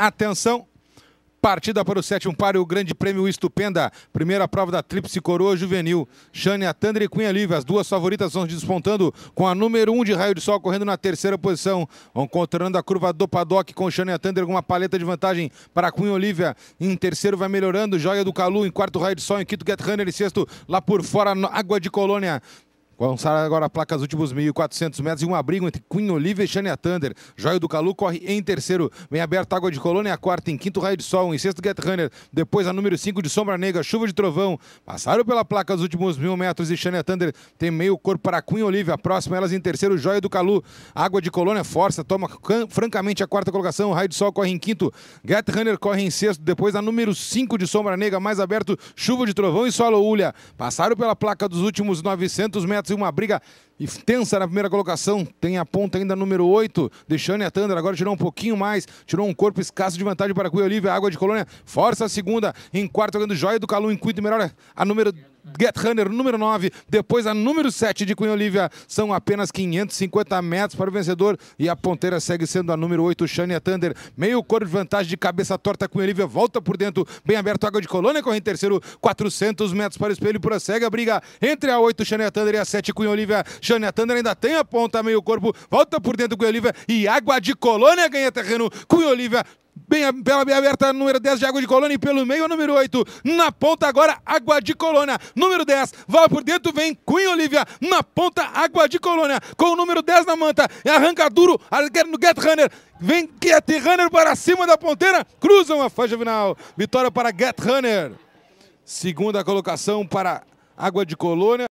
Atenção, Partida para o sétimo par e o grande prêmio Estupenda. Primeira prova da Tríplice Coroa Juvenil. Xânia Tandra e Cunha Livre. As duas favoritas vão despontando com a número 1 um de Raio de Sol correndo na terceira posição. Vão contornando a curva do paddock com Xânia Tandra com uma paleta de vantagem para Cunha Olivia. Em terceiro vai melhorando. Joia do Calu. Em quarto Raio de Sol. Em quinto Get Runner. Em sexto lá por fora Água de Colônia. Lançaram agora a placa dos últimos 1.400 metros e um abrigo entre Queen Olive e Shania Thunder. Joio do Calu corre em terceiro. Vem aberta Água de Colônia, quarta, em quinto Raio de Sol, em sexto Get Runner. Depois a número 5 de Sombra Negra, Chuva de Trovão. Passaram pela placa dos últimos mil metros e Shania Thunder tem meio corpo para Queen Olive. A próxima, elas em terceiro, Joia do Calu. Água de Colônia força, toma francamente a quarta colocação. Raio de Sol corre em quinto. Get Runner corre em sexto. Depois a número 5 de Sombra Negra, mais aberto, Chuva de Trovão e Solo Ulha. Passaram pela placa dos últimos 900 metros e uma briga tensa na primeira colocação. Tem a ponta ainda número 8, deixando a Thunder. Agora tirou um pouquinho mais, tirou um corpo escasso de vantagem para Cui Olívia. Água de Colônia força a segunda. Em quarto, jogando Joia do Calu. Em quinto, melhor a número Get Runner número 9, depois a número 7 de Cunha Olivia. São apenas 550 metros para o vencedor e a ponteira segue sendo a número 8, Shania Thunder. Meio corpo de vantagem de cabeça torta, Cunha Olivia volta por dentro, bem aberto, água de colônia, corre em terceiro, 400 metros para o espelho, prossegue a briga entre a 8, Shania Thunder e a 7, Cunha Olivia. Shania Thunder ainda tem a ponta, meio corpo, volta por dentro, Cunha Olivia e água de colônia ganha terreno, Cunha Olivia bem, pela bem aberta, número 10 de Água de Colônia e pelo meio, número 8. Na ponta agora, Água de Colônia. Número 10, vai por dentro, vem Queen Olivia. Na ponta, Água de Colônia. Com o número 10 na manta, é arranca duro, no Get Runner. Vem Get Runner para cima da ponteira, cruzam a faixa final. Vitória para Get Runner. Segunda colocação para Água de Colônia.